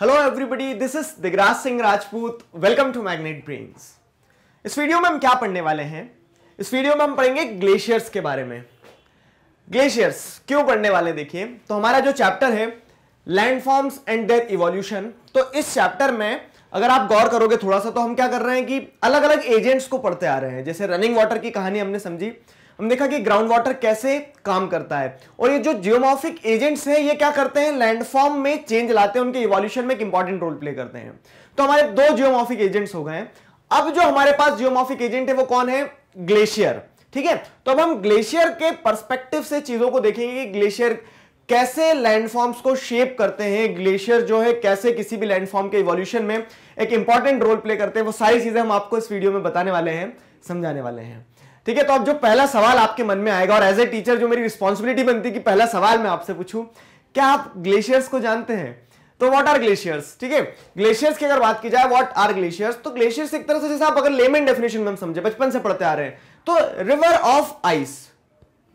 hello everybody this is Digraj Singh Rajput welcome to Magnet Brains इस video में हम क्या पढ़ने वाले हैं इस वीडियो में हम पढ़ेंगे ग्लेशियर्स के बारे में ग्लेशियर्स क्यों पढ़ने वाले देखिए तो हमारा जो चैप्टर है लैंडफॉर्म्स एंड देयर इवोल्यूशन तो इस चैप्टर में अगर आप गौर करोगे थोड़ा सा तो हम क्या कर रहे हैं कि अलग अलग एजेंट्स को पढ़ते आ रहे हैं जैसे रनिंग वाटर की कहानी हमने समझी हम देखा कि ग्राउंड वाटर कैसे काम करता है और ये जो जियोमोफिक एजेंट्स हैं ये क्या करते हैं लैंडफॉर्म में चेंज लाते हैं उनके इवोल्यूशन में एक इंपॉर्टेंट रोल प्ले करते हैं तो हमारे दो जियोमोफिक एजेंट्स हो गए हैं अब जो हमारे पास जियोमोफिक एजेंट है वो कौन है ग्लेशियर ठीक है तो अब हम ग्लेशियर के परस्पेक्टिव से चीजों को देखेंगे कि ग्लेशियर कैसे लैंडफॉर्म्स को शेप करते हैं ग्लेशियर जो है कैसे किसी भी लैंडफॉर्म के इवोल्यूशन में एक इंपॉर्टेंट रोल प्ले करते हैं वो सारी चीजें हम आपको इस वीडियो में बताने वाले हैं समझाने वाले हैं ठीक है तो अब जो पहला सवाल आपके मन में आएगा और एज ए टीचर जो मेरी रिस्पॉन्सिबिलिटी बनती है कि पहला सवाल मैं आपसे पूछूं क्या आप ग्लेशियर्स को जानते हैं तो व्हाट आर ग्लेशियर्स ठीक है ग्लेशियर्स की अगर बात की जाए व्हाट आर ग्लेशियर्स तो ग्लेशियर्स एक तरह से जैसे आप अगर लेमन डेफिनेशन में हम समझे बचपन से पढ़ते आ रहे हैं तो रिवर ऑफ आइस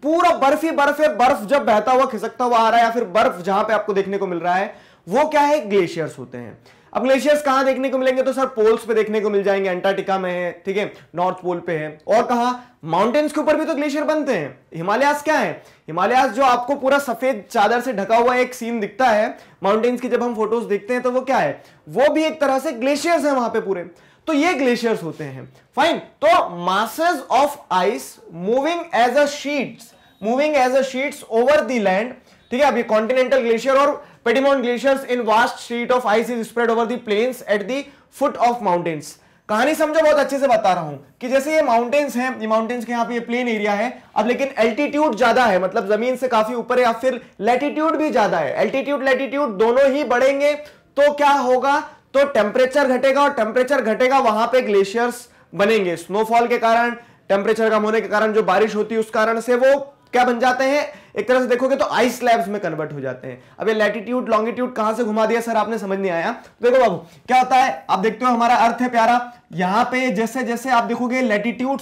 पूरा बर्फ ही बर्फ है बर्फ जब बहता हुआ खिसकता हुआ आ रहा है या फिर बर्फ जहां पर आपको देखने को मिल रहा है वो क्या है ग्लेशियर्स होते हैं अब ग्लेशियर्स कहां देखने को मिलेंगे तो सर पोल्स पे देखने को मिल जाएंगे अंटार्कटिका में है ठीक है नॉर्थ पोल पे है और कहा माउंटेन्स के ऊपर भी तो ग्लेशियर बनते हैं हिमालयास क्या है हिमालयास जो आपको पूरा सफेद चादर से ढका हुआ एक सीन दिखता है माउंटेन्स की जब हम फोटोज देखते हैं तो वो क्या है वो भी एक तरह से ग्लेशियर्स है वहां पे पूरे तो ये ग्लेशियर्स होते हैं फाइन तो masses of ice moving as a sheets moving as a sheets over the land ठीक है अब ये कॉन्टिनेंटल ग्लेशियर और piedmont glaciers in vast street of ice is spread over the plains at the foot of mountains कहानी समझो बहुत अच्छे से बता रहा हूं कि जैसे ये माउंटेन्स हैं ये माउंटेन्स के यहाँ पे ये प्लेन एरिया है अब लेकिन एल्टीट्यूड ज्यादा है मतलब जमीन से काफी ऊपर है या फिर लेटीट्यूड भी ज्यादा है एल्टीट्यूड लेटीट्यूड दोनों ही बढ़ेंगे तो क्या होगा तो टेम्परेचर घटेगा और टेम्परेचर घटेगा वहां पे ग्लेशियर्स बनेंगे स्नोफॉल के कारण टेम्परेचर कम होने के कारण जो बारिश होती है उस कारण से वो क्या बन जाते हैं एक तरह से देखोगे तो आइस स्लैब्स में कन्वर्ट हो जाते हैं अब ये लैटिट्यूड लॉन्गिट्यूड कहां से घुमा दिया सर आपने समझ नहीं आया तो देखो बाबू क्या होता है आप देखते हो हमारा अर्थ है प्यारा यहां पे जैसे जैसे आप देखोगे लेटिट्यूड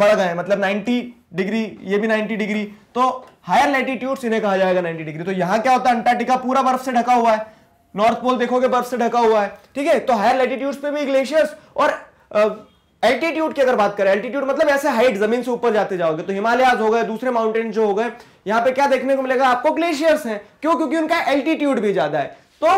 बढ़ गए मतलब 90 डिग्री ये भी 90 डिग्री तो हायर लेटिट्यूड इन्हें कहा जाएगा 90 डिग्री तो यहां क्या होता है अंटार्कटिका पूरा बर्फ से ढका हुआ है नॉर्थ पोल देखोगे बर्फ से ढका हुआ है ठीक है तो हायर लेटिट्यूड पे भी ग्लेशियर्स और एल्टीट्यूड की अगर बात करें एल्टीट्यूड मतलब ऐसे हाइट जमीन से ऊपर जाते जाओगे तो हिमालयाज हो गए दूसरे माउंटेन जो हो गए यहाँ पे क्या देखने को मिलेगा आपको ग्लेशियर्स हैं क्यों क्योंकि उनका एल्टीट्यूड भी ज्यादा है तो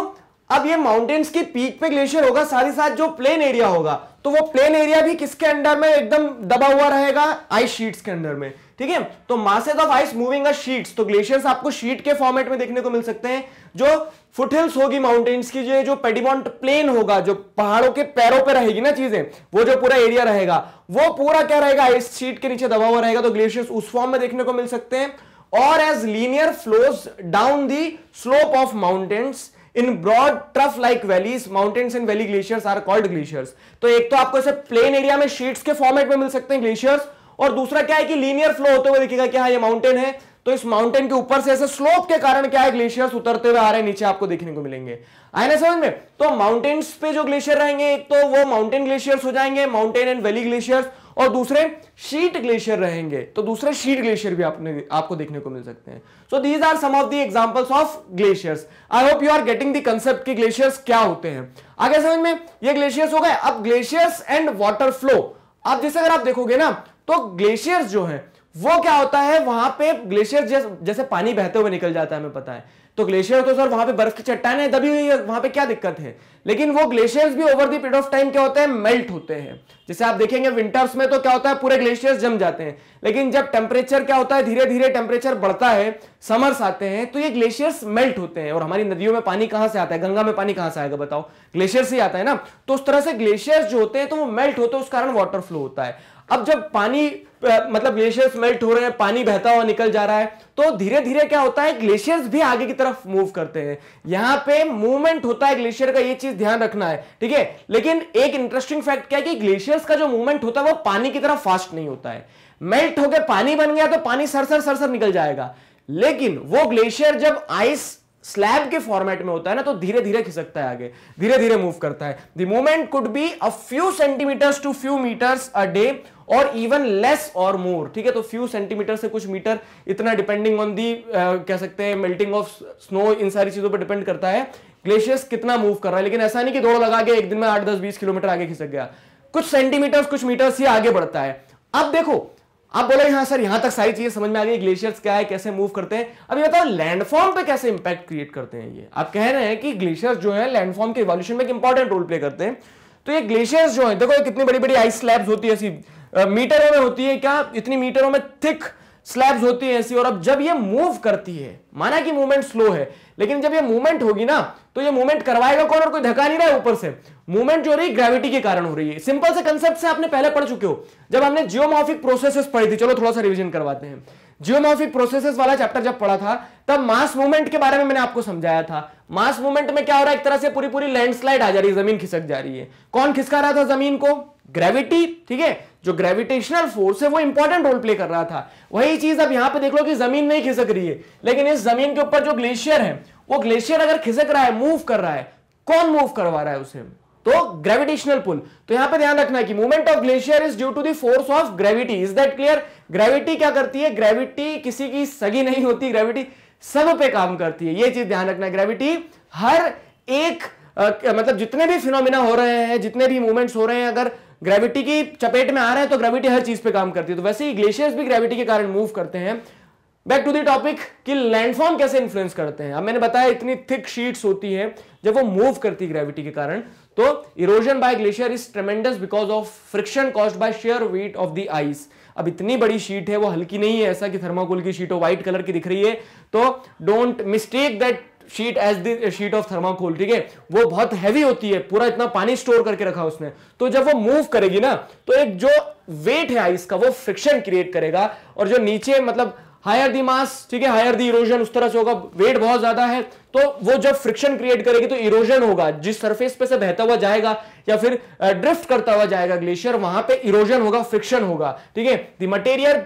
अब ये माउंटेन्स की पीक पे ग्लेशियर होगा साथ ही साथ जो प्लेन एरिया होगा तो वो प्लेन एरिया भी किसके अंडर में एकदम दबा हुआ रहेगा आइस शीट्स के अंडर में ठीक है तो masses of ice moving sheets तो ग्लेशियर्स आपको शीट के फॉर्मेट में देखने को मिल सकते हैं जो फुटहिल्स होगी माउंटेन्स की जो जो प्लेन होगा जो पहाड़ों के पैरों पे रहेगी ना चीजें वो जो पूरा एरिया रहेगा वो पूरा क्या रहेगा आइस शीट के नीचे दबा हुआ रहेगा तो ग्लेशियर्स उस फॉर्म में देखने को मिल सकते हैं और as linear flows down the slope of mountains in broad trough like valleys mountains and valley glaciers are called glaciers तो एक तो आपको ऐसे प्लेन एरिया में शीट्स के फॉर्मेट में मिल सकते हैं ग्लेशियर्स और दूसरा क्या है कि लीनियर फ्लो होते हुए दिखेगा कि हाँ ये माउंटेन है तो इस माउंटेन के ऊपर से ऐसे स्लोप के कारण क्या है ग्लेशियर्स उतरते हुए आ रहे हैं नीचे आपको देखने को मिलेंगे आए ना समझ में तो माउंटेन्स पे जो ग्लेशियर रहेंगे एक तो वो माउंटेन ग्लेशियर्स हो जाएंगे माउंटेन एंड वैली ग्लेशियर्स और दूसरे शीट ग्लेशियर रहेंगे तो दूसरे शीट ग्लेशियर भी आपने आपको देखने को मिल सकते हैं so these are some of the examples of glaciers I hope you are getting the concept कि ग्लेशियर्स क्या होते हैं आगे समझ में ये ग्लेशियर्स हो गए अब ग्लेशियर्स एंड वाटर फ्लो आप जैसे अगर आप देखोगे ना तो ग्लेशियर्स जो है वो क्या होता है वहां पे ग्लेशियर जैस, जैसे पानी बहते हुए निकल जाता है हमें पता है तो ग्लेशियर तो सर वहां पे बर्फ की है दबी हुई है वहां पे क्या दिक्कत है लेकिन वो ग्लेशियर्स भी over the period of time क्या होते हैं मेल्ट होते हैं जैसे आप देखेंगे विंटर्स में तो क्या होता है पूरे ग्लेशियर्स जम जाते हैं लेकिन जब टेम्परेचर क्या होता है धीरे धीरे टेम्परेचर बढ़ता है समर्स आते हैं तो ये ग्लेशियर्स मेल्ट होते हैं और हमारी नदियों में पानी कहां से आता है गंगा में पानी कहां से आएगा बताओ ग्लेशियर से आता है ना तो उस तरह से ग्लेशियर्स जो होते हैं तो वो मेल्ट होते हैं उस कारण वाटर फ्लो होता है अब जब पानी मतलब ग्लेशियर्स मेल्ट हो रहे हैं पानी बहता हुआ निकल जा रहा है तो धीरे धीरे क्या होता है ग्लेशियर्स भी आगे की तरफ मूव करते हैं यहां पे मूवमेंट होता है ग्लेशियर का ये चीज ध्यान रखना है ठीक है लेकिन एक इंटरेस्टिंग फैक्ट क्या है कि ग्लेशियर्स का जो मूवमेंट होता है वो पानी की तरफ फास्ट नहीं होता है मेल्ट होकर पानी बन गया तो पानी सरसर सरसर निकल जाएगा लेकिन वो ग्लेशियर जब आइस स्लैब के फॉर्मेट में होता है ना तो धीरे धीरे खिसकता है आगे धीरे धीरे मूव करता है the movement could be a few centimeters to few meters a day और इवन लेस और मोर ठीक है तो फ्यू सेंटीमीटर से कुछ मीटर इतना डिपेंडिंग ऑन दी कह सकते हैं मेल्टिंग ऑफ स्नो इन सारी चीजों पर डिपेंड करता है ग्लेशियर्स कितना मूव कर रहा है लेकिन ऐसा नहीं कि दौड़ लगा के एक दिन में आठ दस बीस किलोमीटर आगे खिसक गया कुछ सेंटीमीटर कुछ मीटर ही आगे बढ़ता है अब देखो आप बोले हाँ सर यहां तक सारी चीजें समझ में आ गई ग्लेशियर्स क्या है कैसे मूव करते हैं अब ये बताओ लैंडफॉर्म पे कैसे इंपैक्ट क्रिएट करते हैं ये आप कह रहे हैं कि ग्लेशियर्स जो है लैंडफॉर्म के इवोल्यूशन में एक इंपॉर्टेंट रोल प्ले करते हैं तो ये ग्लेशियर्स जो है देखो कितनी बड़ी बड़ी आइस स्लैब्स होती है ऐसी मीटरों में होती है क्या इतनी मीटरों में थिक स्लैब्स होती है ऐसी और अब जब ये मूव करती है माना कि मूवमेंट स्लो है लेकिन जब ये मूवमेंट होगी ना तो ये मूवमेंट करवाएगा कौन और कोई धक्का नहीं रहा है ऊपर से मूवमेंट जो रही ग्रेविटी के कारण हो रही है सिंपल से कंसेप्ट से आपने पहले पढ़ चुके हो जब हमने जियोमोफिक प्रोसेसेस पढ़ी थी चलो थोड़ा सा रिविजन करवाते हैं जियोमोफिक प्रोसेसेस वाला चैप्टर जब पढ़ा था तब मास मूवमेंट के बारे में मैंने आपको समझाया था मास मूवमेंट में क्या हो रहा है एक तरह से पूरी पूरी लैंडस्लाइड आ जा रही है जमीन खिसक जा रही है कौन खिसका रहा था जमीन को ग्रेविटी ठीक है जो ग्रेविटेशनल फोर्स है वो इंपॉर्टेंट रोल प्ले कर रहा था वही चीज अब यहां पे देख लो कि जमीन नहीं खिसक रही है लेकिन इस जमीन के ऊपर जो ग्लेशियर है वो ग्लेशियर अगर खिसक रहा है मूव कर रहा है कौन मूव करवा रहा है उसे तो ग्रेविटेशनल पुल तो यहां पे ध्यान रखना है कि movement of glacier is due to the force of gravity is that clear gravity क्या करती है ग्रेविटी किसी की सगी नहीं होती ग्रेविटी सब पे काम करती है यह चीज ध्यान रखना है ग्रेविटी हर एक आ, मतलब जितने भी फिनोमिना हो रहे हैं जितने भी मूवमेंट्स हो रहे हैं अगर ग्रेविटी की चपेट में आ रहा है तो ग्रेविटी हर चीज पे काम करती है तो वैसे ही ग्लेशियर्स भी ग्रेविटी के कारण मूव करते हैं बैक टू टॉपिक कि लैंडफॉर्म कैसे इन्फ्लुएंस करते हैं अब मैंने बताया इतनी थिक शीट्स होती हैं जब वो मूव करती है ग्रेविटी के कारण तो erosion by glacier is tremendous because of friction cause by sheer weight of the ice अब इतनी बड़ी शीट है वो हल्की नहीं है ऐसा कि थर्माकोल की शीट हो व्हाइट कलर की दिख रही है तो don't mistake that sheet as the sheet of thermocol ठीक है वो बहुत हैवी होती है पूरा इतना पानी स्टोर करके रखा उसने तो जब वो मूव करेगी ना तो एक जो वेट है आइस का वो फ्रिक्शन क्रिएट करेगा और जो नीचे मतलब हायर दी मास ठीक है हायर दी इरोजन उस तरह से होगा वेट बहुत ज्यादा है तो वो जब फ्रिक्शन क्रिएट करेगी तो इरोजन होगा जिस सरफेस पे से बहता हुआ जाएगा या फिर ड्रिफ्ट करता हुआ जाएगा ग्लेशियर वहां पे इरोजन होगा फ्रिक्शन होगा ठीक है the material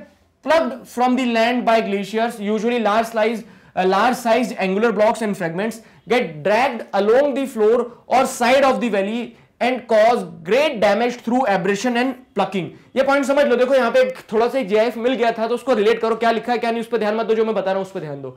plug from the land by glaciers usually large slices large size angular blocks and fragments get drag dragged along floor और side of of valley and cause great damage through abrasion and plucking ये point समझ लो देखो यहां पे थोड़ा सा जेआईएफ मिल गया था तो उसको रिलेट करो क्या लिखा है क्या नहीं उस पर ध्यान मत दो जो मैं बता रहा हूं उस पर ध्यान दो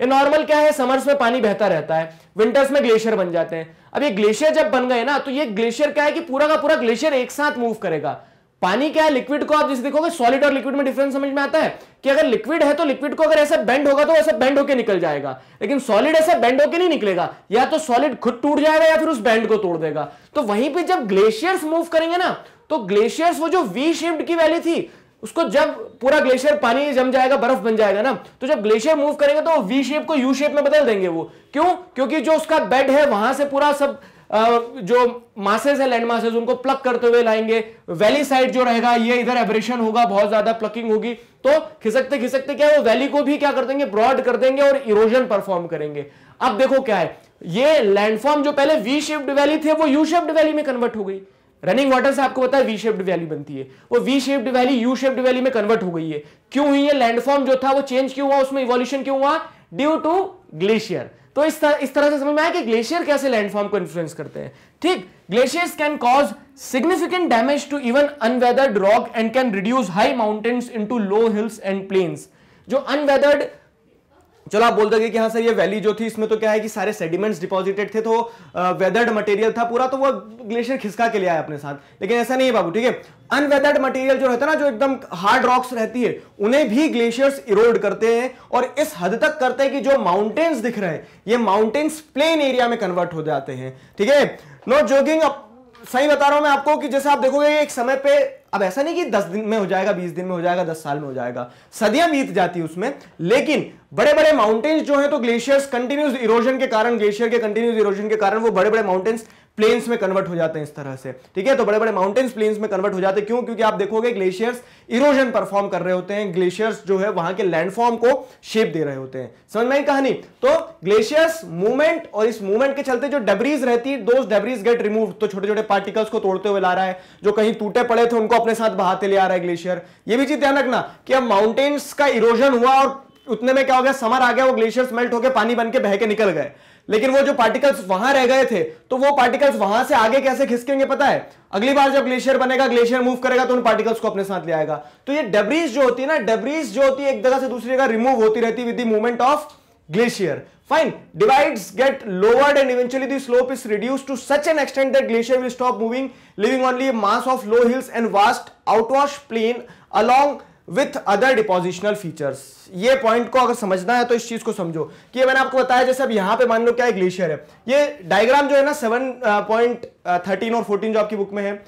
ये नॉर्मल क्या है समर्स में पानी बहता रहता है विंटर्स में ग्लेशियर बन जाते हैं अब ये ग्लेशियर जब बन गए ना तो ये ग्लेशियर क्या है कि पूरा का पूरा ग्लेशियर एक साथ मूव करेगा पानी क्या है लिक्विड को आप जिस देखोगे सॉलिड और लिक्विड में डिफरेंस समझ में आता है कि अगर लिक्विड है तो लिक्विड को अगर ऐसे बेंड होगा तो ऐसे बेंड होकर निकल जाएगा लेकिन सॉलिड ऐसे बेंड होकर नहीं निकलेगा या तो सॉलिड खुद टूट जाएगा या फिर उस बैंड को तोड़ देगा तो वहीं पर जब ग्लेशियर्स मूव करेंगे ना तो ग्लेशियर्स वो जो वी शेप्ड की वैली थी उसको जब पूरा ग्लेशियर पानी जम जाएगा बर्फ बन जाएगा ना तो जब ग्लेशियर मूव करेंगे तो वी शेप को यू शेप में बदल देंगे वो क्यों क्योंकि जो उसका बेड है वहां से पूरा सब जो मासेस है लैंड मासेस उनको प्लक करते हुए लाएंगे वैली साइड जो रहेगा ये इधर एब्रेशन होगा बहुत ज्यादा प्लकिंग होगी तो खिसकते खिसकते क्या वो वैली को भी क्या कर देंगे ब्रॉड कर देंगे और इरोजन परफॉर्म करेंगे अब देखो क्या है ये लैंडफॉर्म जो पहले वी शेप्ड वैली थे वो यू शेप्ड वैली में कन्वर्ट हो गई रनिंग वाटर से आपको पता है वी शेप्ड वैली बनती है वो V shaped valley U shaped valley में कन्वर्ट हो गई है क्यों हुई है लैंडफॉर्म जो था वो चेंज क्यों हुआ उसमें इवोल्यूशन क्यों हुआ ड्यू टू ग्लेशियर तो इस तरह इस तरह से समझ में आया कि ग्लेशियर कैसे लैंडफॉर्म को इन्फ्लुएंस करते हैं ठीक glaciers can cause significant damage to even unweathered rock and can reduce high mountains into low hills and plains जो अनवेदर्ड चलो आप बोल दोगे कि हाँ सर ये वैली जो थी इसमें तो क्या है कि सारे सेडिमेंट्स डिपॉजिटेड थे तो वेदर्ड मटेरियल था पूरा तो वो ग्लेशियर खिसका के लिए आया अपने साथ लेकिन ऐसा नहीं है बाबू ठीक है अनवेदर्ड मटेरियल जो रहता है ना जो एकदम हार्ड रॉक्स रहती है उन्हें भी ग्लेशियर्स इरोड करते हैं और इस हद तक करते हैं कि जो माउंटेन्स दिख रहे हैं ये माउंटेन्स प्लेन एरिया में कन्वर्ट हो जाते हैं ठीक है नो जोगिंग सही बता रहा हूं मैं आपको कि जैसे आप देखोगे एक समय पे अब ऐसा नहीं कि दस दिन में हो जाएगा बीस दिन में हो जाएगा दस साल में हो जाएगा सदियां बीत जाती है उसमें लेकिन बड़े बड़े माउंटेन्स जो हैं तो ग्लेशियर्स कंटिन्यूस इरोजन के कारण ग्लेशियर के कंटिन्यूस इरोजन के कारण वो बड़े बड़े माउंटेन्स प्लेन्स में कन्वर्ट हो जाते हैं इस तरह से ठीक है तो बड़े बड़े माउंटेन्स प्लेन्स में कन्वर्ट हो जाते हैं क्यों क्योंकि आप देखोगे ग्लेशियर्स इरोजन परफॉर्म कर रहे होते हैं ग्लेशियर्स जो है वहां के लैंडफॉर्म को शेप दे रहे होते हैं समझ में कहानी तो ग्लेशियर्स मूवमेंट और इस मूवमेंट के चलते जो डेबरीज रहती है दोज डेबरीज गेट रिमूव तो छोटे छोटे पार्टिकल्स को तोड़ते हुए ला रहा है जो कहीं टूटे पड़े थे उनको अपने साथ बहाते ले आ रहा है ग्लेशियर ये भी चीज ध्यान रखना कि अब माउंटेन्स का इरोजन हुआ और उतने में क्या हो गया समर आ गया वो ग्लेशियर्स मेल्ट होकर पानी बन के बह के निकल गए लेकिन वो जो पार्टिकल्स वहां रह गए थे तो वो पार्टिकल्स वहां से आगे कैसे खिसकेंगे पता है अगली बार जब ग्लेशियर बनेगा ग्लेशियर मूव करेगा तो उन पार्टिकल्स को अपने साथ ले आएगा तो ये डेब्रीज जो होती है ना डबरीज जो होती है एक जगह से दूसरी जगह रिमूव होती रहती with movement of glacier fine divide get lowered and eventually the slope is reduce to such an extent that glacier will stop moving leaving only mass of low hills and vast outwash plain along with other depositional features ये point को अगर समझना है तो इस चीज को समझो कि मैंने आपको बताया जैसे अब यहाँ पे मान लो क्या ग्लेशियर है ये डायग्राम जो है ना सेवन पॉइंट थर्टीन और फोर्टीन जो आपकी बुक में है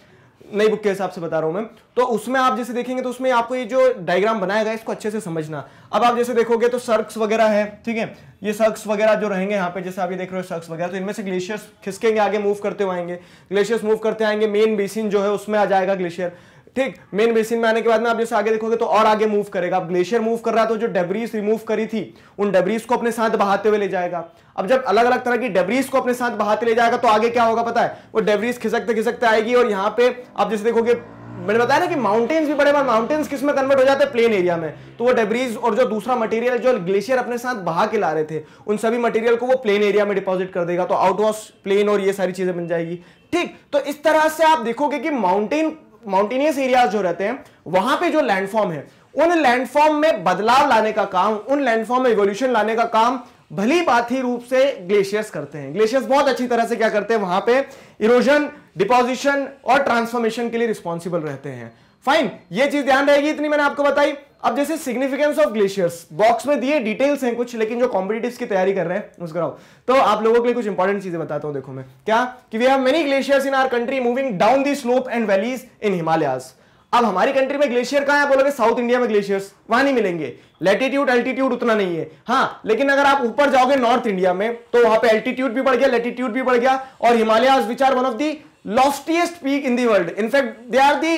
नई बुक के हिसाब से बता रहा हूं मैं तो उसमें आप जैसे देखेंगे तो उसमें आपको ये जो डायग्राम बनाया गया इसको अच्छे से समझना अब आप जैसे देखोगे तो सर्क्स वगैरह है ठीक है ये सर्क्स वगैरह जो रहेंगे यहाँ पे जैसे आप ये देख रहे हो सर्क्स वगैरह तो इनमें से ग्लेशियर्स खिसकेंगे आगे मूव करते हुए आएंगे ग्लेशियर्स मूव करते आएंगे मेन बेसिन जो है उसमें आ जाएगा ग्लेशियर ठीक मेन बेसिन में आने के बाद में आप जैसे आगे देखोगे तो और आगे मूव करेगा अब ग्लेशियर मूव कर रहा तो जो डेब्रीज रिमूव करी थी उन डेब्रीज को अपने साथ बहाते हुए ले जाएगा अब जब अलग अलग तरह की डेब्रीज को अपने साथ बहाते ले जाएगा तो आगे क्या होगा पता है वो डेब्रीज खिसकते खिसकते आएगी और यहाँ पे आप जैसे देखोगे मैंने बताया ना कि माउंटेन्स भी बड़े बार माउंटेन्स किस में कन्वर्ट हो जाते हैं प्लेन एरिया में तो वो डेब्रीज और जो दूसरा मटेरियल जो ग्लेशियर अपने साथ बहा के ला रहे थे उन सभी मटेरियल को वो प्लेन एरिया में डिपॉजिट कर देगा तो आउट ऑफ प्लेन और ये सारी चीजें बन जाएगी ठीक तो इस तरह से आप देखोगे कि माउंटेन माउंटेनियस एरिया जो रहते हैं वहां पे जो लैंडफॉर्म है उन लैंडफॉर्म में बदलाव लाने का काम उन लैंडफॉर्म में इवोल्यूशन लाने का काम भली बात ही रूप से ग्लेशियर्स करते हैं ग्लेशियर्स बहुत अच्छी तरह से क्या करते हैं वहां पे इरोजन डिपोजिशन और ट्रांसफॉर्मेशन के लिए रिस्पॉन्सिबल रहते हैं फाइन ये चीज ध्यान रहेगी इतनी मैंने आपको बताई अब जैसे सिग्निफिकेंस ऑफ ग्लेशियर्स बॉक्स में दिए डिटेल्स हैं कुछ लेकिन जो कॉम्पिटेटिव की तैयारी कर रहे हैं उसका तो आप लोगों के लिए कुछ इंपॉर्टेंट चीजें बताता हूं देखो मैं क्या कि we have many glaciers in our country moving down the slope and valleys in Himalayas अब हमारी कंट्री में ग्लेशियर कहा है बोलोगे साउथ इंडिया में ग्लेशियर्स वहां नहीं मिलेंगे लेटीट्यूड एल्टीट्यूड उतना नहीं है हाँ लेकिन अगर आप ऊपर जाओगे नॉर्थ इंडिया में तो वहां पे एल्टीट्यूड भी बढ़ गया लेटीट्यूड भी बढ़ गया और Himalayas which are one of the loftiest peak in the world in fact they are the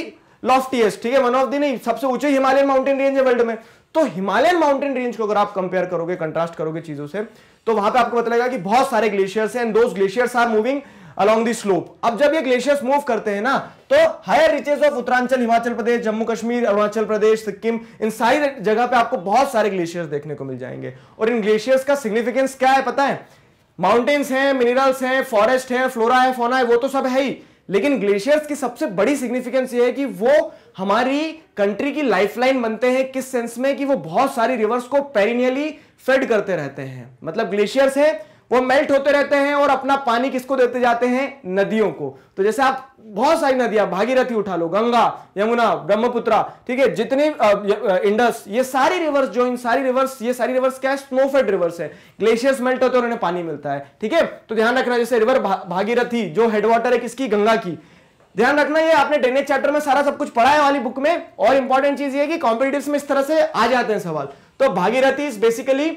loftiest ठीक है वन ऑफ दी नहीं सबसे ऊंचे हिमालयन माउंटेन रेंज है वर्ल्ड में तो हिमालयन माउंटेन रेंज को अगर आप कंपेयर करोगे कंट्रास्ट करोगे चीजों से तो वहां पे आपको पता लगेगा कि बहुत सारे ग्लेशियर्स हैं and though glaciers are moving along the slope अब जब ये ग्लेशियर्स मूव करते हैं ना तो higher reaches of Uttaranchal Himachal Pradesh Jammu Kashmir Arunachal Pradesh Sikkim इन सारी जगह पे आपको बहुत सारे ग्लेशियर्स देखने को मिल जाएंगे और इन ग्लेशियर्स का सिग्निफिकेंस क्या है पता है माउंटेन्स हैं मिनरल्स हैं फॉरेस्ट है फ्लोरा है फोना है वो तो सब है ही लेकिन ग्लेशियर्स की सबसे बड़ी सिग्निफिकेंस ये है कि वो हमारी कंट्री की लाइफलाइन बनते हैं किस सेंस में कि वो बहुत सारी रिवर्स को पेरिनियली फेड करते रहते हैं मतलब ग्लेशियर्स हैं वो मेल्ट होते रहते हैं और अपना पानी किसको देते जाते हैं नदियों को तो जैसे आप बहुत सारी नदियां भागीरथी उठा लो गंगा यमुना ब्रह्मपुत्रा ठीक है जितने इंडस ये सारी रिवर्स जो इन सारी रिवर्स ये सारी रिवर्स क्या है स्नोफेड रिवर्स है ग्लेशियर्स मेल्ट होते हैं और उन्हें पानी मिलता है ठीक है तो ध्यान रखना जैसे रिवर भा, भागीरथी जो हेडवाटर है किसकी गंगा की ध्यान रखना ये आपने ड्रेनेज चैप्टर में सारा सब कुछ पढ़ा है वाली बुक में और इंपॉर्टेंट चीज ये कि कॉम्पिटेटिव में इस तरह से आ जाते हैं सवाल तो Bhagirathi is basically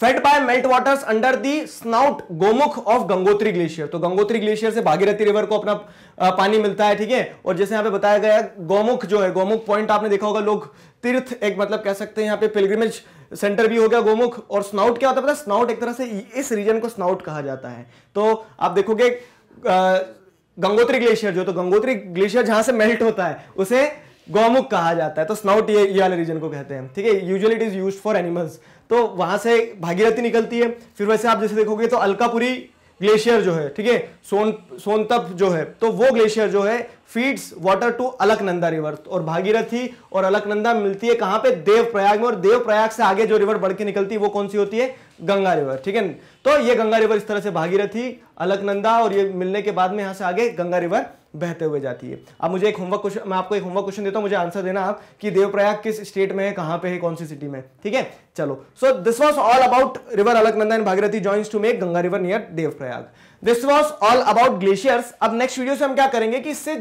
fed by melt waters under the snout Gomukh of Gangotri glacier तो गंगोत्री ग्लेशियर से भागीरथी रिवर को अपना पानी मिलता है ठीक है और जैसे यहाँ पे बताया गया गोमुख जो है गोमुख पॉइंट आपने देखा होगा लोग तीर्थ एक मतलब कह सकते हैं यहाँ पे पिलग्रिमेज सेंटर भी हो गया गोमुख और स्नाउट क्या होता है पता स्नाउट एक तरह से इस रीजन को स्नाउट कहा जाता है तो आप देखोगे गंगोत्री ग्लेशियर जो तो गंगोत्री ग्लेशियर जहां से मेल्ट होता है उसे गोमुख कहा जाता है तो स्नाउट ये ये वाले रीजन को कहते हैं ठीक है usually it is use for animals तो वहां से भागीरथी निकलती है फिर वैसे आप जैसे देखोगे तो अलकापुरी ग्लेशियर जो है ठीक है सोन सोनतप जो है तो वो ग्लेशियर जो है feeds water to Alaknanda river और भागीरथी और अलकनंदा मिलती है कहां पे देवप्रयाग में और देवप्रयाग से आगे जो रिवर बढ़ के निकलती है वो कौन सी होती है गंगा रिवर ठीक है तो ये गंगा रिवर इस तरह से भागीरथी अलकनंदा और ये मिलने के बाद में यहां से आगे गंगा रिवर बहते हुए जाती है अब मुझे एक होमवर्क क्वेश्चन मैं आपको एक होमवर्क क्वेश्चन देता हूं मुझे आंसर देना आप कि देवप्रयाग किस स्टेट में है कहां पे है कौन सी सिटी में ठीक है चलो so this was all about river Alaknanda and Bhagirathi joins to make Ganga river near Devprayag this was all about glaciers अब नेक्स्ट वीडियो से हम क्या करेंगे कि इससे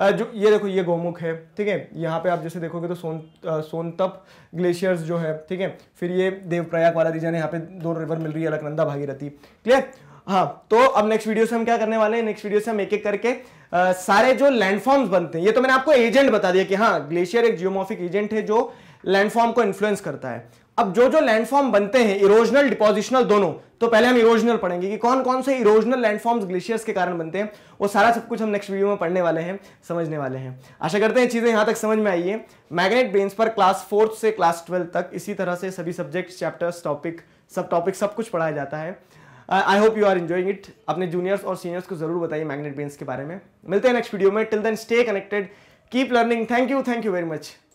जो ये देखो ये गोमुख है ठीक है यहाँ पे आप जैसे देखोगे तो सोन सोनतप ग्लेशियर्स जो है ठीक है फिर ये देवप्रयाग वाला रीजन है यहाँ पे दो रिवर मिल रही है अलकनंदा भागीरथी क्लियर हाँ तो अब नेक्स्ट वीडियो से हम क्या करने वाले हैं नेक्स्ट वीडियो से हम एक एक करके आ, सारे जो लैंडफॉर्म्स बनते हैं ये तो मैंने आपको एजेंट बता दिया कि हाँ ग्लेशियर एक जियोमॉफिक एजेंट है जो लैंडफॉर्म को इन्फ्लुएंस करता है अब जो जो लैंडफॉर्म बनते हैं इरोजनल डिपोजिशनल दोनों तो पहले हम इरोजनल पढ़ेंगे कि कौन कौन से इरोजनल लैंडफॉर्म्स ग्लेशियर्स के कारण बनते हैं वो सारा सब कुछ हम नेक्स्ट वीडियो में पढ़ने वाले हैं समझने वाले हैं आशा करते हैं चीज़ें यहां तक समझ में आई है मैग्नेट ब्रेन्स पर क्लास फोर्थ से क्लास ट्वेल्थ तक इसी तरह से सभी सब्जेक्ट चैप्टर्स टॉपिक सब टॉपिक सब कुछ पढ़ाया जाता है I hope you are enjoying it अपने जूनियर्स और सीनियर्स को जरूर बताइए मैग्नेट बेन्स के बारे में मिलते हैं नेक्स्ट वीडियो में till then stay connected keep learning thank you thank you very much